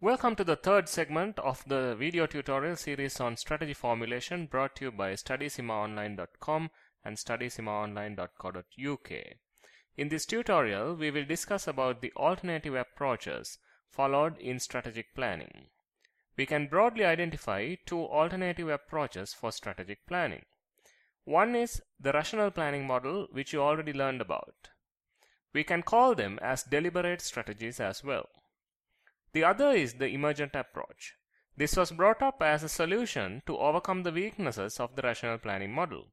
Welcome to the third segment of the video tutorial series on strategy formulation brought to you by studysimaonline.com and studysimaonline.co.uk. In this tutorial, we will discuss about the alternative approaches followed in strategic planning. We can broadly identify two alternative approaches for strategic planning. One is the rational planning model, which you already learned about. We can call them as deliberate strategies as well. The other is the emergent approach. This was brought up as a solution to overcome the weaknesses of the rational planning model.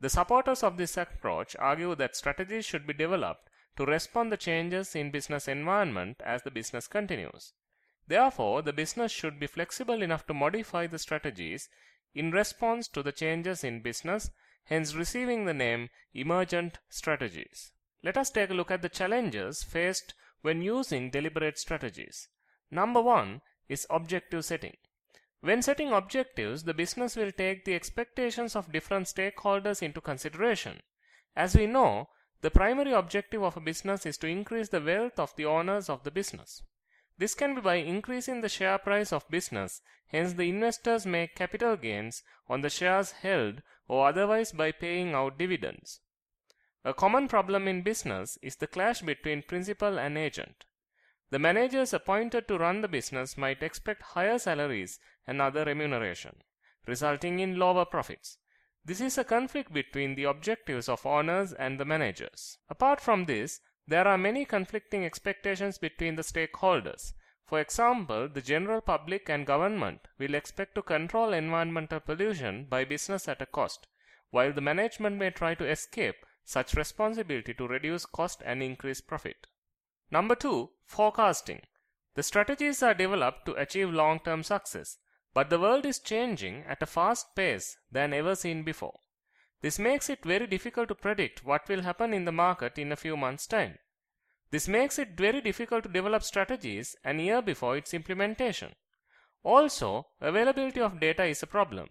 The supporters of this approach argue that strategies should be developed to respond to changes in business environment as the business continues. Therefore, the business should be flexible enough to modify the strategies in response to the changes in business, hence receiving the name emergent strategies. Let us take a look at the challenges faced when using deliberate strategies. Number one is objective setting. When setting objectives, the business will take the expectations of different stakeholders into consideration. As we know, the primary objective of a business is to increase the wealth of the owners of the business. This can be by increasing the share price of business, hence the investors make capital gains on the shares held or otherwise by paying out dividends. A common problem in business is the clash between principal and agent. The managers appointed to run the business might expect higher salaries and other remuneration, resulting in lower profits. This is a conflict between the objectives of owners and the managers. Apart from this, there are many conflicting expectations between the stakeholders. For example, the general public and government will expect to control environmental pollution by business at a cost, while the management may try to escape such responsibility to reduce cost and increase profit. Number two, forecasting. The strategies are developed to achieve long term success, but the world is changing at a fast pace than ever seen before. This makes it very difficult to predict what will happen in the market in a few months' time. This makes it very difficult to develop strategies an year before its implementation. Also, availability of data is a problem.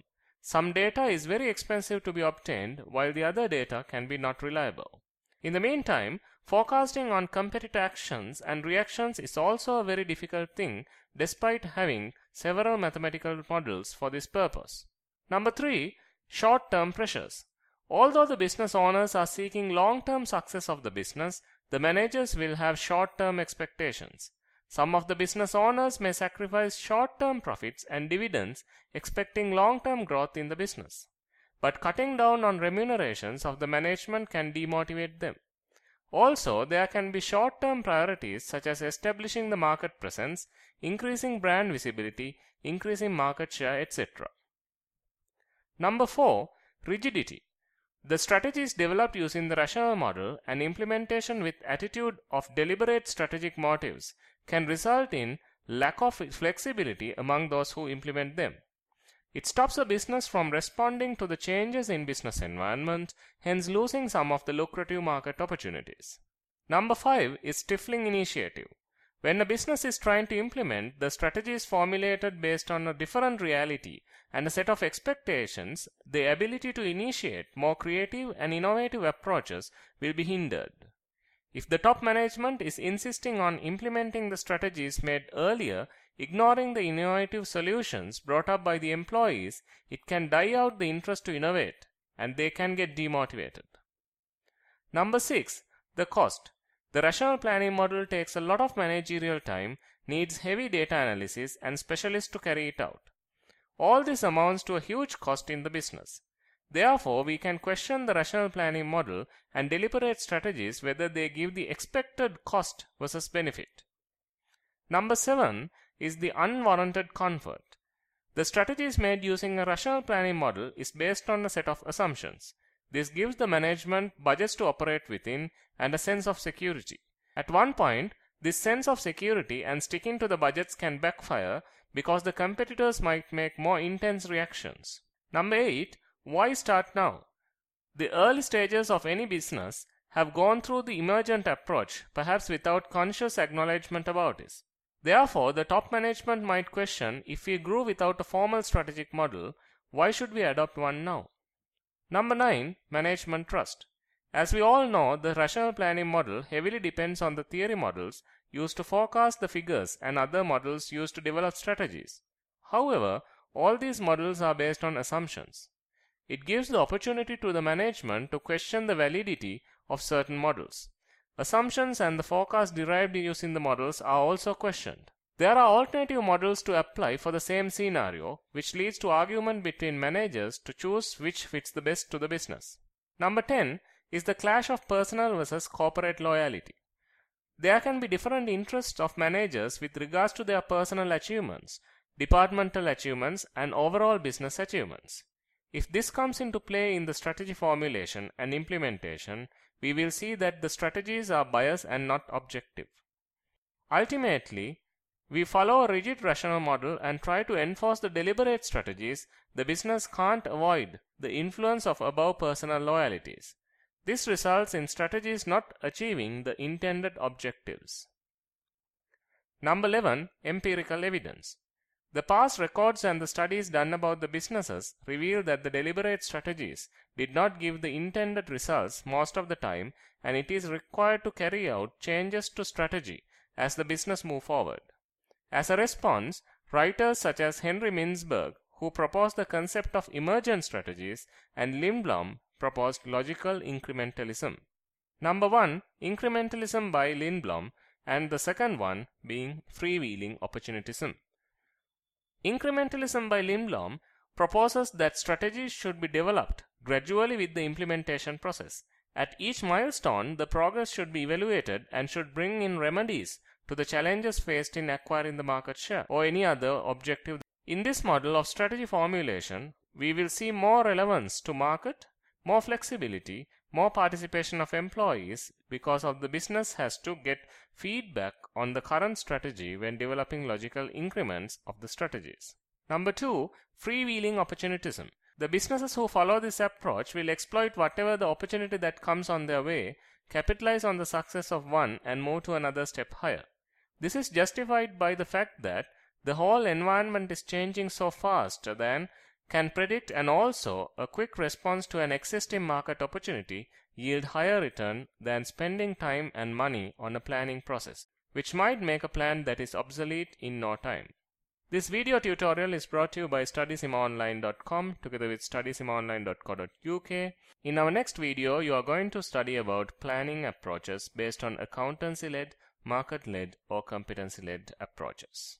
Some data is very expensive to be obtained while the other data can be not reliable. In the meantime, forecasting on competitor actions and reactions is also a very difficult thing despite having several mathematical models for this purpose. Number 3. Short-term pressures. Although the business owners are seeking long-term success of the business, the managers will have short-term expectations. Some of the business owners may sacrifice short term profits and dividends expecting long term growth in the business. But cutting down on remunerations of the management can demotivate them. Also, there can be short term priorities such as establishing the market presence, increasing brand visibility, increasing market share, etc. Number 4. Rigidity. The strategies developed using the rational model and implementation with attitude of deliberate strategic motives can result in lack of flexibility among those who implement them. It stops a business from responding to the changes in business environment, hence losing some of the lucrative market opportunities. Number 5 is stifling initiative. When a business is trying to implement the strategy is formulated based on a different reality and a set of expectations, the ability to initiate more creative and innovative approaches will be hindered. If the top management is insisting on implementing the strategies made earlier, ignoring the innovative solutions brought up by the employees, it can die out the interest to innovate and they can get demotivated. Number 6. The cost. The rational planning model takes a lot of managerial time, needs heavy data analysis and specialists to carry it out. All this amounts to a huge cost in the business. Therefore, we can question the rational planning model and deliberate strategies whether they give the expected cost versus benefit. Number 7 is the unwarranted comfort. The strategies made using a rational planning model is based on a set of assumptions. This gives the management budgets to operate within and a sense of security. At one point, this sense of security and sticking to the budgets can backfire because the competitors might make more intense reactions. Number 8 why start now? The early stages of any business have gone through the emergent approach, perhaps without conscious acknowledgement about it. Therefore, the top management might question if we grew without a formal strategic model, why should we adopt one now? Number 9. Management Trust. As we all know, the rational planning model heavily depends on the theory models used to forecast the figures and other models used to develop strategies. However, all these models are based on assumptions. It gives the opportunity to the management to question the validity of certain models. Assumptions and the forecast derived using the models are also questioned. There are alternative models to apply for the same scenario, which leads to argument between managers to choose which fits the best to the business. Number 10 is the clash of personal versus corporate loyalty. There can be different interests of managers with regards to their personal achievements, departmental achievements, and overall business achievements. If this comes into play in the strategy formulation and implementation, we will see that the strategies are biased and not objective. Ultimately, we follow a rigid rational model and try to enforce the deliberate strategies the business can't avoid the influence of above personal loyalties. This results in strategies not achieving the intended objectives. Number 11. Empirical evidence. The past records and the studies done about the businesses reveal that the deliberate strategies did not give the intended results most of the time and it is required to carry out changes to strategy as the business move forward. As a response, writers such as Henry Mintzberg, who proposed the concept of emergent strategies, and Lindblom proposed logical incrementalism. Number 1, incrementalism by Lindblom, and the second one being freewheeling opportunism. Incrementalism by Limblom proposes that strategies should be developed gradually with the implementation process. At each milestone, the progress should be evaluated and should bring in remedies to the challenges faced in acquiring the market share or any other objective. In this model of strategy formulation, we will see more relevance to market, more flexibility, more participation of employees because of the business has to get feedback on the current strategy when developing logical increments of the strategies. Number two, freewheeling opportunism. The businesses who follow this approach will exploit whatever the opportunity that comes on their way, capitalize on the success of one and move to another step higher. This is justified by the fact that the whole environment is changing so fast than can predict and also a quick response to an existing market opportunity yield higher return than spending time and money on a planning process, which might make a plan that is obsolete in no time. This video tutorial is brought to you by studiesimonline.com, together with studiesimonline.co.uk. In our next video, you are going to study about planning approaches based on accountancy-led, market-led or competency-led approaches.